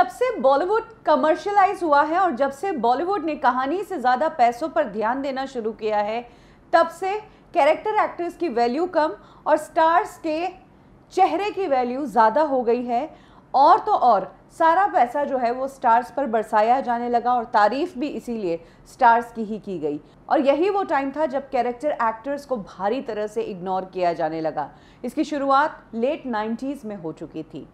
जब से बॉलीवुड कमर्शलाइज हुआ है और जब से बॉलीवुड ने कहानी से ज़्यादा पैसों पर ध्यान देना शुरू किया है तब से कैरेक्टर एक्टर्स की वैल्यू कम और स्टार्स के चेहरे की वैल्यू ज़्यादा हो गई है और तो और सारा पैसा जो है वो स्टार्स पर बरसाया जाने लगा और तारीफ भी इसीलिए स्टार्स की ही की गई और यही वो टाइम था जब कैरेक्टर एक्टर्स को भारी तरह से इग्नोर किया जाने लगा इसकी शुरुआत लेट नाइन्टीज में हो चुकी थी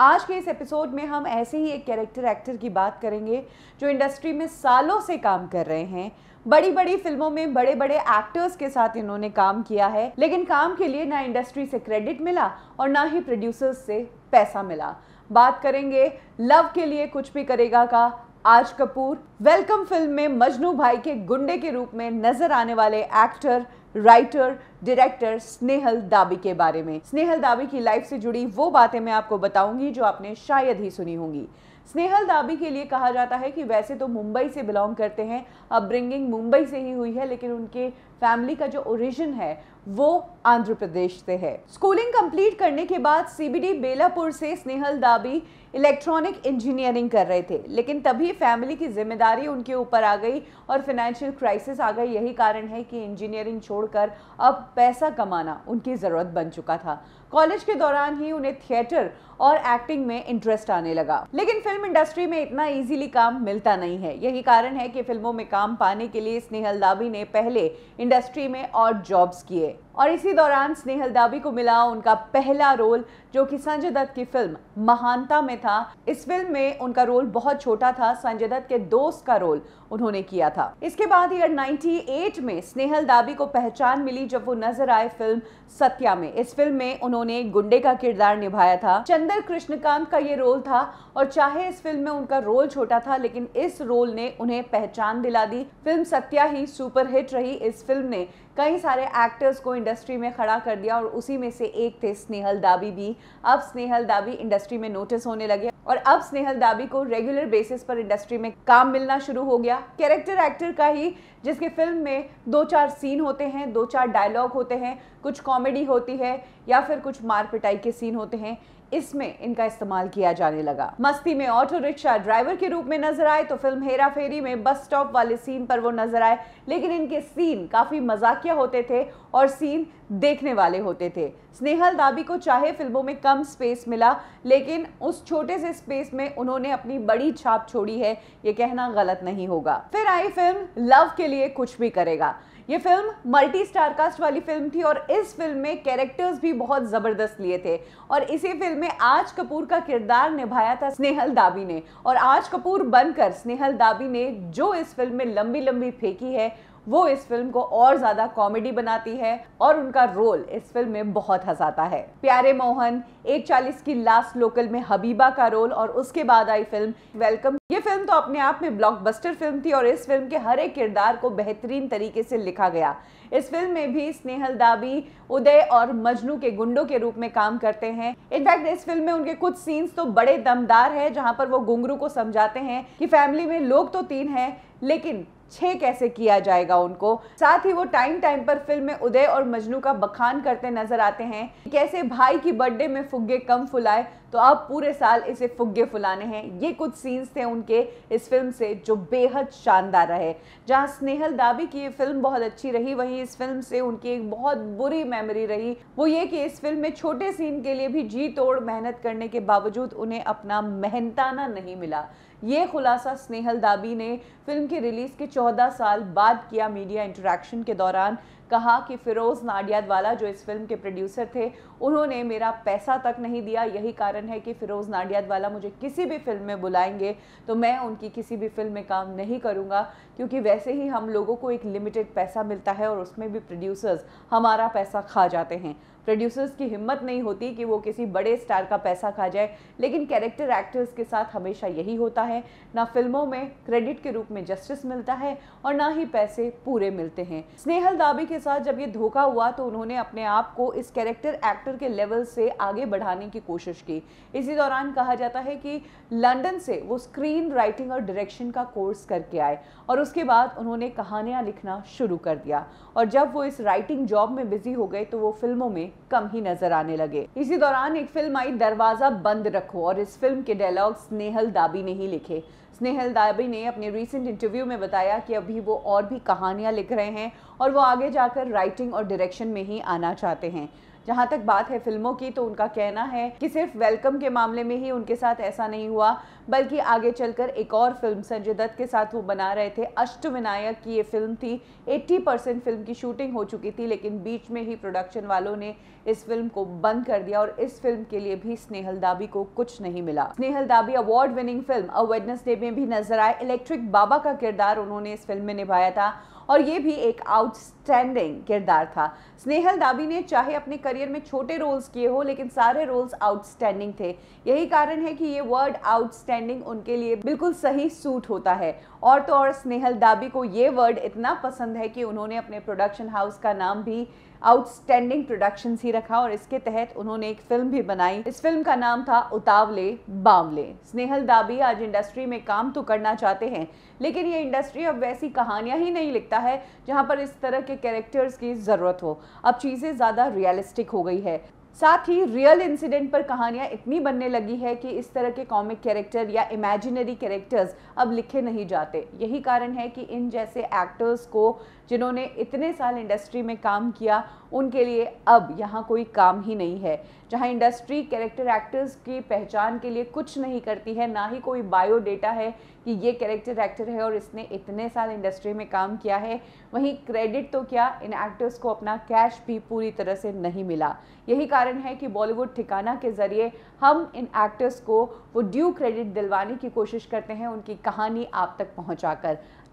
आज के इस एपिसोड में हम ऐसे ही एक कैरेक्टर एक्टर की बात करेंगे जो इंडस्ट्री में सालों से काम कर रहे हैं बड़ी बड़ी फिल्मों में बड़े बड़े एक्टर्स के साथ इन्होंने काम किया है लेकिन काम के लिए ना इंडस्ट्री से क्रेडिट मिला और ना ही प्रोड्यूसर्स से पैसा मिला बात करेंगे लव के लिए कुछ भी करेगा का आज कपूर वेलकम फिल्म में मजनू भाई के गुंडे के रूप में नजर आने वाले एक्टर राइटर डायरेक्टर स्नेहल दाबी के बारे में स्नेहल दाबी की लाइफ से जुड़ी वो बातें मैं आपको बताऊंगी जो आपने शायद ही सुनी होंगी स्नेहल दाबी के लिए कहा जाता है कि वैसे तो मुंबई से बिलोंग करते हैं ब्रिंगिंग मुंबई से ही हुई है लेकिन उनके फैमिली का जो ओरिजिन है वो आंध्र प्रदेश से है स्कूलिंग कंप्लीट करने के बाद सीबीडी बेलापुर से स्नेहल दाबी इलेक्ट्रॉनिक इंजीनियरिंग कर रहे थे लेकिन तभी फैमिली की जिम्मेदारी उनके ऊपर आ गई और फाइनेंशियल क्राइसिस आ गई यही कारण है कि इंजीनियरिंग छोड़कर अब पैसा कमाना उनकी ज़रूरत बन चुका था कॉलेज के दौरान ही उन्हें थिएटर और एक्टिंग में इंटरेस्ट आने लगा लेकिन फिल्म इंडस्ट्री में इतना इजीली काम मिलता नहीं है यही कारण है कि फिल्मों में काम पाने के लिए स्नेहल दाबी ने पहले इंडस्ट्री में और जॉब्स किए और इसी दौरान स्नेहल दाबी को मिला उनका पहला रोल जो कि संजय दत्त की फिल्म महानता में था इस फिल्म में उनका रोल बहुत छोटा था संजय दत्त के दोस्त का रोल उन्होंने किया था इसके बाद ईयर 98 में स्नेहल दाबी को पहचान मिली जब वो नजर आए फिल्म सत्या में इस फिल्म में उन्होंने गुंडे का किरदार निभाया था चंदर कृष्णकांत का ये रोल था और चाहे इस फिल्म में उनका रोल छोटा था लेकिन इस रोल ने उन्हें पहचान दिला दी फिल्म सत्या ही सुपरहिट रही इस फिल्म ने कई सारे एक्टर्स को इंडस्ट्री में खड़ा कर दिया और उसी में से एक थे स्नेहल दाबी भी अब स्नेहल दाबी इंडस्ट्री में नोटिस होने लगे और अब स्नेहल दाबी को रेगुलर बेसिस पर इंडस्ट्री में काम मिलना शुरू हो गया कैरेक्टर एक्टर का ही जिसके फिल्म में दो चार सीन होते हैं दो चार डायलॉग होते हैं कुछ कॉमेडी होती है या फिर कुछ मार पिटाई के सीन होते हैं इसमें इनका इस्तेमाल किया जाने लगा मस्ती में ऑटो रिक्शा ड्राइवर के रूप में नजर आए तो फिल्म हेरा फेरी में बस स्टॉप वाले सीन पर वो नजर आए लेकिन इनके सीन काफी मजाकिया होते थे और सीन देखने वाले होते थे स्नेहल दाबी को चाहे फिल्मों में कम स्पेस मिला लेकिन उस छोटे से स्पेस में उन्होंने अपनी बड़ी छाप छोड़ी है ये कहना गलत नहीं होगा फिर आई फिल्म लव के लिए कुछ भी करेगा ये फिल्म मल्टी स्टार कास्ट वाली फिल्म थी और इस फिल्म में कैरेक्टर्स भी बहुत ज़बरदस्त लिए थे और इसी फिल्म में आज कपूर का किरदार निभाया था स्नेहल दाबी ने और आज कपूर बनकर स्नेहल दाबी ने जो इस फिल्म में लंबी लंबी फेंकी है वो इस फिल्म को और ज्यादा कॉमेडी बनाती है और उनका रोल इस फिल्म में बहुत हंसाता है प्यारे मोहन एक चालीस की लास्ट लोकल में हबीबा का रोल और उसके बाद आई फिल्म वेलकम ये फिल्म तो अपने आप में ब्लॉकबस्टर फिल्म थी और इस फिल्म के हर एक किरदार को बेहतरीन तरीके से लिखा गया इस फिल्म में भी स्नेहल दाबी उदय और मजनू के गुंडों के रूप में काम करते हैं इनफैक्ट इस फिल्म में उनके कुछ सीन्स तो बड़े दमदार हैं जहां पर वो गुंगरू को समझाते हैं कि फैमिली में लोग तो तीन हैं लेकिन छः कैसे किया जाएगा उनको साथ ही वो टाइम टाइम पर फिल्म में उदय और मजनू का बखान करते नजर आते हैं कैसे भाई की बर्थडे में फुग्गे कम फुलाए तो आप पूरे साल इसे फुग्गे फुलाने हैं ये कुछ सीन्स थे उनके इस फिल्म से जो बेहद शानदार रहे जहाँ स्नेहल दाबी की ये फिल्म बहुत अच्छी रही वहीं इस फिल्म से उनकी एक बहुत बुरी मेमोरी रही वो ये कि इस फिल्म में छोटे सीन के लिए भी जी तोड़ मेहनत करने के बावजूद उन्हें अपना मेहनताना नहीं मिला ये खुलासा स्नेहल दाबी ने फिल्म की रिलीज़ के 14 साल बाद किया मीडिया इंटरेक्शन के दौरान कहा कि फ़िरोज़ नाडियादवाला जो इस फिल्म के प्रोड्यूसर थे उन्होंने मेरा पैसा तक नहीं दिया यही कारण है कि फ़िरोज़ वाला मुझे किसी भी फिल्म में बुलाएंगे तो मैं उनकी किसी भी फिल्म में काम नहीं करूँगा क्योंकि वैसे ही हम लोगों को एक लिमिटेड पैसा मिलता है और उसमें भी प्रोड्यूसर्स हमारा पैसा खा जाते हैं प्रोड्यूसर्स की हिम्मत नहीं होती कि वो किसी बड़े स्टार का पैसा खा जाए लेकिन कैरेक्टर एक्टर्स के साथ हमेशा यही होता है ना फिल्मों में क्रेडिट के रूप में जस्टिस मिलता है और ना ही पैसे पूरे मिलते हैं स्नेहल दाबी के साथ जब ये धोखा हुआ तो उन्होंने अपने आप को इस कैरेक्टर एक्टर के लेवल से आगे बढ़ाने की कोशिश की इसी दौरान कहा जाता है कि लंदन से वो स्क्रीन राइटिंग और डायरेक्शन का कोर्स करके आए और उसके बाद उन्होंने कहानियाँ लिखना शुरू कर दिया और जब वो इस राइटिंग जॉब में बिजी हो गए तो वो फिल्मों में कम ही नजर आने लगे इसी दौरान एक फिल्म आई दरवाजा बंद रखो और इस फिल्म के डायलॉग स्नेहल दाबी ने ही लिखे स्नेहल दाबी ने अपने रिसेंट इंटरव्यू में बताया कि अभी वो और भी कहानियां लिख रहे हैं और वो आगे जाकर राइटिंग और डायरेक्शन में ही आना चाहते हैं जहां तक बात है फिल्मों की तो उनका कहना है कि सिर्फ वेलकम के मामले में ही उनके साथ ऐसा नहीं हुआ बल्कि आगे चलकर एक और फिल्म संजय दत्त के साथ वो बना रहे थे अष्टविनायक की ये फिल्म थी 80 परसेंट फिल्म की शूटिंग हो चुकी थी लेकिन बीच में ही प्रोडक्शन वालों ने इस फिल्म को बंद कर दिया और इस फिल्म के लिए भी स्नेहल दाबी को कुछ नहीं मिला Snehal Dabi award winning film A Wednesday में भी नजर आए इलेक्ट्रिक बाबा का किरदार उन्होंने इस फिल्म में निभाया था और ये भी एक आउटस्टैंडिंग किरदार था स्नेहल दाबी ने चाहे अपने करियर में छोटे रोल्स किए हो लेकिन सारे रोल्स आउटस्टैंडिंग थे यही कारण है कि ये वर्ड आउटस्टैंडिंग उनके लिए बिल्कुल सही सूट होता है और तो और स्नेहल दाबी को ये वर्ड इतना पसंद है कि उन्होंने अपने प्रोडक्शन हाउस का नाम भी आउटस्टैंडिंग प्रोडक्शन ही रखा और इसके तहत उन्होंने एक फिल्म भी बनाई इस फिल्म का नाम था उतावले बावले स्नेहल दाबी आज इंडस्ट्री में काम तो करना चाहते हैं लेकिन ये इंडस्ट्री अब वैसी कहानियां ही नहीं लिखता है जहां पर इस तरह के कैरेक्टर्स की ज़रूरत हो अब चीज़ें ज़्यादा रियलिस्टिक हो गई है साथ ही रियल इंसिडेंट पर कहानियां इतनी बनने लगी है कि इस तरह के कॉमिक कैरेक्टर या इमेजिनरी कैरेक्टर्स अब लिखे नहीं जाते यही कारण है कि इन जैसे एक्टर्स को जिन्होंने इतने साल इंडस्ट्री में काम किया उनके लिए अब यहाँ कोई काम ही नहीं है जहाँ इंडस्ट्री कैरेक्टर एक्टर्स की पहचान के लिए कुछ नहीं करती है ना ही कोई बायो डेटा है कि ये कैरेक्टर एक्टर है और इसने इतने साल इंडस्ट्री में काम किया है वहीं क्रेडिट तो क्या इन एक्टर्स को अपना कैश भी पूरी तरह से नहीं मिला यही कारण है कि बॉलीवुड ठिकाना के ज़रिए हम इन एक्टर्स को वो ड्यू क्रेडिट दिलवाने की कोशिश करते हैं उनकी कहानी आप तक पहुँचा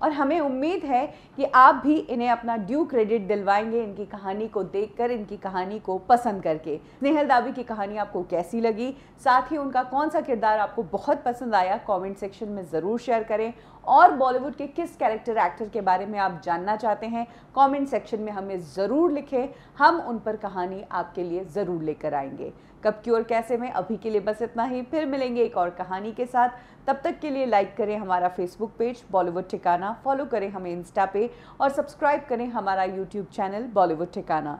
और हमें उम्मीद है कि आप भी इन्हें अपना ड्यू क्रेडिट दिलवाएंगे इनकी कहानी को देखकर इनकी कहानी को पसंद करके स्नेहल दाबी की कहानी आपको कैसी लगी साथ ही उनका कौन सा किरदार आपको बहुत पसंद आया कमेंट सेक्शन में ज़रूर शेयर करें और बॉलीवुड के किस कैरेक्टर एक्टर के बारे में आप जानना चाहते हैं कमेंट सेक्शन में हमें ज़रूर लिखें हम उन पर कहानी आपके लिए ज़रूर लेकर आएंगे कब की और कैसे में अभी के लिए बस इतना ही फिर मिलेंगे एक और कहानी के साथ तब तक के लिए लाइक करें हमारा फेसबुक पेज बॉलीवुड ठिकाना ठिकाना फॉलो करें हमें इंस्टा पे और सब्सक्राइब करें हमारा यूट्यूब चैनल बॉलीवुड ठिकाना